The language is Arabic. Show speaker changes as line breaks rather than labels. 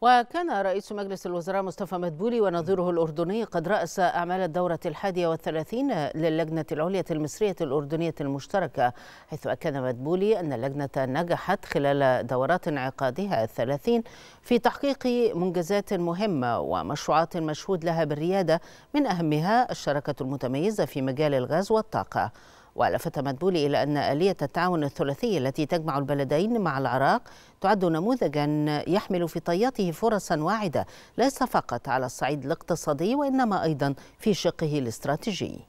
وكان رئيس مجلس الوزراء مصطفى مدبولي ونظيره الأردني قد رأس أعمال الدورة الحادية والثلاثين للجنة العليا المصرية الأردنية المشتركة حيث أكد مدبولي أن اللجنة نجحت خلال دورات انعقادها الثلاثين في تحقيق منجزات مهمة ومشروعات مشهود لها بالريادة من أهمها الشراكة المتميزة في مجال الغاز والطاقة ولفت مدبولي إلى أن آلية التعاون الثلاثي التي تجمع البلدين مع العراق تعد نموذجا يحمل في طياته فرصا واعدة ليس فقط على الصعيد الاقتصادي وإنما أيضا في شقه الاستراتيجي